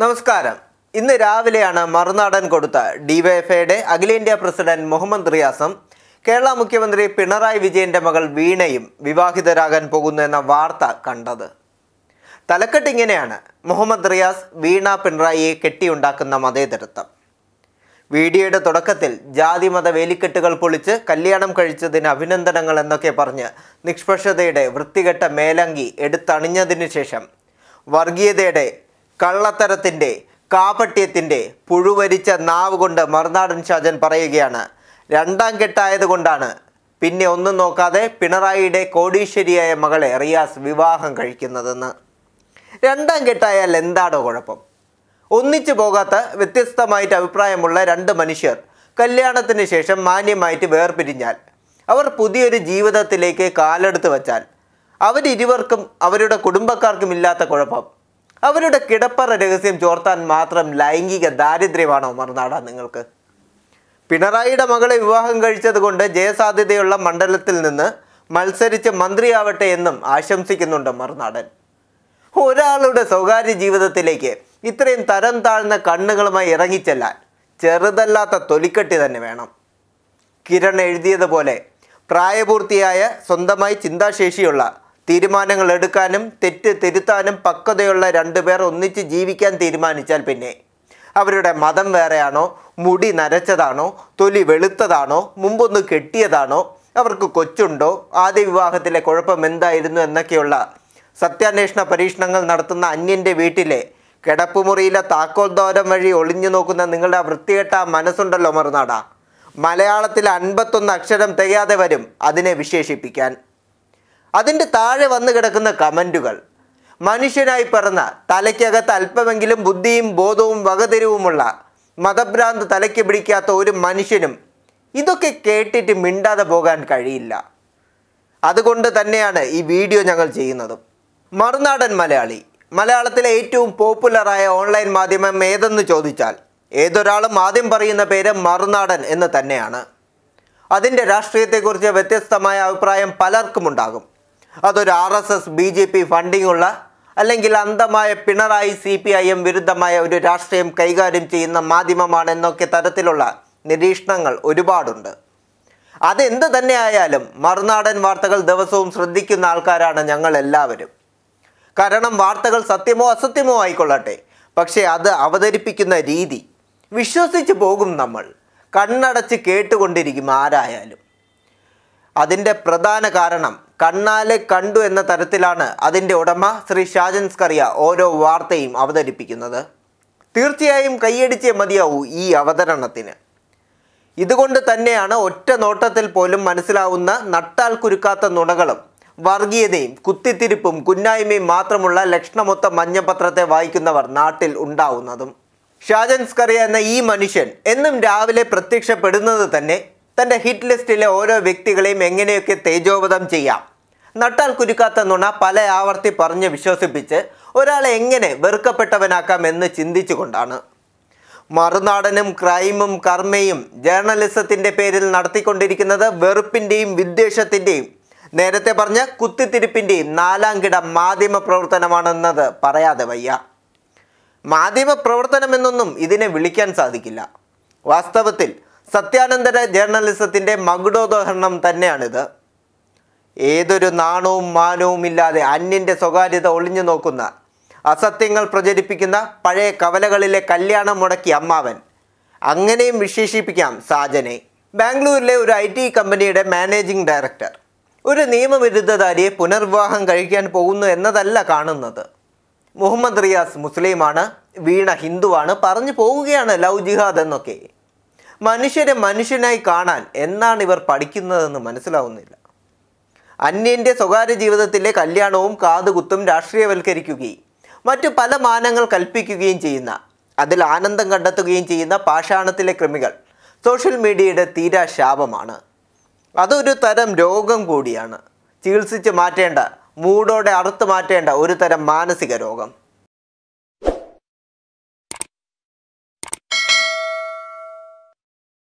നമസ്കാരം ഇന്ന് രാവിലെയാണ് മറുനാടൻ കൊടുത്ത ഡിവൈഎഫ്ഐയുടെ അഖിലേന്ത്യാ പ്രസിഡന്റ് മുഹമ്മദ് റിയാസും കേരള മുഖ്യമന്ത്രി പിണറായി വിജയന്റെ മകൾ വീണയും വിവാഹിതരാകാൻ പോകുന്നു എന്ന വാർത്ത കണ്ടത് തലക്കെട്ട് ഇങ്ങനെയാണ് മുഹമ്മദ് റിയാസ് വീണ പിണറായിയെ കെട്ടിയുണ്ടാക്കുന്ന മതേതരത്വം വീഡിയോയുടെ തുടക്കത്തിൽ ജാതി മത വേലിക്കെട്ടുകൾ പൊളിച്ച് കല്യാണം കഴിച്ചതിന് അഭിനന്ദനങ്ങൾ എന്നൊക്കെ പറഞ്ഞ് നിഷ്പക്ഷതയുടെ വൃത്തികെട്ട മേലങ്കി എടുത്തണിഞ്ഞതിനു ശേഷം വർഗീയതയുടെ കള്ളത്തരത്തിൻ്റെ കാപട്യത്തിൻ്റെ പുഴുവരിച്ച നാവ് കൊണ്ട് മറുനാടൻ ഷാജൻ പറയുകയാണ് രണ്ടാം കെട്ടായതുകൊണ്ടാണ് പിന്നെ ഒന്നും നോക്കാതെ പിണറായിയുടെ കോടീശ്വരിയായ മകളെ റിയാസ് വിവാഹം കഴിക്കുന്നതെന്ന് രണ്ടാം കെട്ടായാൽ എന്താണോ കുഴപ്പം ഒന്നിച്ചു പോകാത്ത വ്യത്യസ്തമായിട്ട് അഭിപ്രായമുള്ള രണ്ട് മനുഷ്യർ കല്യാണത്തിന് ശേഷം മാന്യമായിട്ട് വേർപിരിഞ്ഞാൽ അവർ പുതിയൊരു ജീവിതത്തിലേക്ക് കാലെടുത്ത് വച്ചാൽ അവരിരുവർക്കും അവരുടെ കുടുംബക്കാർക്കും ഇല്ലാത്ത കുഴപ്പം അവരുടെ കിടപ്പറ രഹസ്യം ചോർത്താൻ മാത്രം ലൈംഗിക ദാരിദ്ര്യമാണോ മറുനാട നിങ്ങൾക്ക് പിണറായിയുടെ മകളെ വിവാഹം കഴിച്ചതുകൊണ്ട് ജയസാധ്യതയുള്ള മണ്ഡലത്തിൽ നിന്ന് മത്സരിച്ച് മന്ത്രിയാവട്ടെ എന്നും ആശംസിക്കുന്നുണ്ട് മറുനാടൻ ഒരാളുടെ സ്വകാര്യ ജീവിതത്തിലേക്ക് ഇത്രയും തരം താഴ്ന്ന കണ്ണുകളുമായി ഇറങ്ങിച്ചെല്ലാൻ ചെറുതല്ലാത്ത തൊലിക്കെട്ടി തന്നെ വേണം കിരൺ എഴുതിയതുപോലെ പ്രായപൂർത്തിയായ സ്വന്തമായി ചിന്താശേഷിയുള്ള തീരുമാനങ്ങൾ എടുക്കാനും തെറ്റ് തിരുത്താനും പക്വതയുള്ള രണ്ടുപേർ ഒന്നിച്ച് ജീവിക്കാൻ തീരുമാനിച്ചാൽ പിന്നെ അവരുടെ മതം വേറെയാണോ മുടി നരച്ചതാണോ തൊലി വെളുത്തതാണോ മുമ്പൊന്ന് കെട്ടിയതാണോ അവർക്ക് കൊച്ചുണ്ടോ ആദ്യ വിവാഹത്തിലെ കുഴപ്പം എന്തായിരുന്നു എന്നൊക്കെയുള്ള സത്യാന്വേഷണ പരീക്ഷണങ്ങൾ നടത്തുന്ന അന്യൻ്റെ വീട്ടിലെ കിടപ്പുമുറിയിലെ താക്കോൽ ദോരം വഴി ഒളിഞ്ഞു നോക്കുന്ന നിങ്ങളുടെ വൃത്തികെട്ട മനസ്സുണ്ടല്ലോ മറുനാടാ മലയാളത്തിൽ അൻപത്തൊന്ന് അക്ഷരം തികയാതെ വരും അതിനെ വിശേഷിപ്പിക്കാൻ അതിൻ്റെ താഴെ വന്നു കിടക്കുന്ന കമൻറ്റുകൾ മനുഷ്യനായി പിറന്ന തലയ്ക്കകത്ത് അല്പമെങ്കിലും ബുദ്ധിയും ബോധവും വകതിരിവുമുള്ള മതഭ്രാന്ത് തലയ്ക്ക് പിടിക്കാത്ത ഒരു മനുഷ്യനും ഇതൊക്കെ കേട്ടിട്ട് മിണ്ടാതെ പോകാൻ കഴിയില്ല അതുകൊണ്ട് തന്നെയാണ് ഈ വീഡിയോ ഞങ്ങൾ ചെയ്യുന്നതും മറുനാടൻ മലയാളി മലയാളത്തിലെ ഏറ്റവും പോപ്പുലറായ ഓൺലൈൻ മാധ്യമം ഏതെന്ന് ചോദിച്ചാൽ ഏതൊരാളും ആദ്യം പറയുന്ന പേര് മറുനാടൻ എന്ന് തന്നെയാണ് അതിൻ്റെ രാഷ്ട്രീയത്തെക്കുറിച്ച് വ്യത്യസ്തമായ അഭിപ്രായം പലർക്കുമുണ്ടാകും അതൊരു R S S B J P funding ഉള്ള അല്ലെങ്കിൽ അന്ധമായ Pinarayi C P I M വിരുദ്ധമായ ഒരു രാഷ്ട്രീയം കൈകാര്യം ചെയ്യുന്ന മാധ്യമമാണ് എന്നൊക്കെ തരത്തിലുള്ള നിരീക്ഷണങ്ങൾ ഒരുപാടുണ്ട് അതെന്ത് ആയാലും മറുനാടൻ വാർത്തകൾ ദിവസവും ശ്രദ്ധിക്കുന്ന ആൾക്കാരാണ് ഞങ്ങൾ എല്ലാവരും കാരണം വാർത്തകൾ സത്യമോ അസത്യമോ ആയിക്കൊള്ളട്ടെ പക്ഷേ അത് അവതരിപ്പിക്കുന്ന രീതി വിശ്വസിച്ച് പോകും നമ്മൾ കണ്ണടച്ച് കേട്ടുകൊണ്ടിരിക്കും ആരായാലും അതിൻ്റെ പ്രധാന കാരണം കണ്ണാലെ കണ്ടു എന്ന തരത്തിലാണ് അതിൻ്റെ ഉടമ ശ്രീ ഷാജൻ സ്കറിയ ഓരോ വാർത്തയും അവതരിപ്പിക്കുന്നത് തീർച്ചയായും കൈയടിച്ചേ മതിയാവൂ ഈ അവതരണത്തിന് ഇതുകൊണ്ട് തന്നെയാണ് ഒറ്റ നോട്ടത്തിൽ പോലും മനസ്സിലാവുന്ന നട്ടാൽ കുരുക്കാത്ത നുണകളും വർഗീയതയും കുത്തിത്തിരിപ്പും കുന്നായ്മയും മാത്രമുള്ള ലക്ഷണമൊത്ത മഞ്ഞപത്രത്തെ വായിക്കുന്നവർ നാട്ടിൽ ഉണ്ടാവുന്നതും ഷാജൻസ്കറിയ എന്ന ഈ മനുഷ്യൻ എന്നും രാവിലെ പ്രത്യക്ഷപ്പെടുന്നത് തന്നെ തൻ്റെ ഹിറ്റ് ലിസ്റ്റിലെ ഓരോ വ്യക്തികളെയും എങ്ങനെയൊക്കെ തേജോവധം ചെയ്യാം നട്ടാൽ കുരുക്കാത്ത നുണ പല ആവർത്തി പറഞ്ഞ് വിശ്വസിപ്പിച്ച് ഒരാളെ എങ്ങനെ വെറുക്കപ്പെട്ടവനാക്കാം എന്ന് ചിന്തിച്ചുകൊണ്ടാണ് മറുനാടനും ക്രൈമും കർമ്മയും ജേർണലിസത്തിൻ്റെ പേരിൽ നടത്തിക്കൊണ്ടിരിക്കുന്നത് വെറുപ്പിൻ്റെയും വിദ്വേഷത്തിൻ്റെയും നേരത്തെ പറഞ്ഞ കുത്തിത്തിരിപ്പിൻ്റെയും നാലാംകിട മാധ്യമ പ്രവർത്തനമാണെന്നത് പറയാതെ വയ്യ മാധ്യമ പ്രവർത്തനമെന്നൊന്നും ഇതിനെ വിളിക്കാൻ സാധിക്കില്ല വാസ്തവത്തിൽ സത്യാനന്തര ജേർണലിസത്തിൻ്റെ മകുടോദാഹരണം തന്നെയാണിത് ഏതൊരു നാണവും മാനവും ഇല്ലാതെ അന്യൻ്റെ സ്വകാര്യത ഒളിഞ്ഞു നോക്കുന്ന അസത്യങ്ങൾ പ്രചരിപ്പിക്കുന്ന പഴയ കവലകളിലെ കല്യാണം മുടക്കി അമ്മാവൻ അങ്ങനെയും വിശേഷിപ്പിക്കാം സാജനെ ബാംഗ്ലൂരിലെ ഒരു ഐ ടി കമ്പനിയുടെ മാനേജിംഗ് ഡയറക്ടർ ഒരു നിയമവിരുദ്ധധാരിയെ പുനർവിവാഹം കഴിക്കാൻ പോകുന്നു എന്നതല്ല കാണുന്നത് മുഹമ്മദ് റിയാസ് മുസ്ലിമാണ് വീണ ഹിന്ദുവാണ് പറഞ്ഞു പോവുകയാണ് ലൗ ജിഹാദ് എന്നൊക്കെ മനുഷ്യരെ മനുഷ്യനായി കാണാൻ എന്നാണ് ഇവർ പഠിക്കുന്നതെന്ന് മനസ്സിലാവുന്നില്ല അന്യൻ്റെ സ്വകാര്യ ജീവിതത്തിലെ കല്യാണവും കാതുകുത്തും രാഷ്ട്രീയവൽക്കരിക്കുകയും മറ്റു പല മാനങ്ങൾ കൽപ്പിക്കുകയും ചെയ്യുന്ന അതിൽ ആനന്ദം കണ്ടെത്തുകയും ചെയ്യുന്ന പാഷാണത്തിലെ കൃമികൾ സോഷ്യൽ മീഡിയയുടെ തീരാ ശാപമാണ് അതൊരു തരം രോഗം കൂടിയാണ് ചികിത്സിച്ച് മാറ്റേണ്ട മൂടോടെ അറുത്ത് മാറ്റേണ്ട ഒരു തരം മാനസിക രോഗം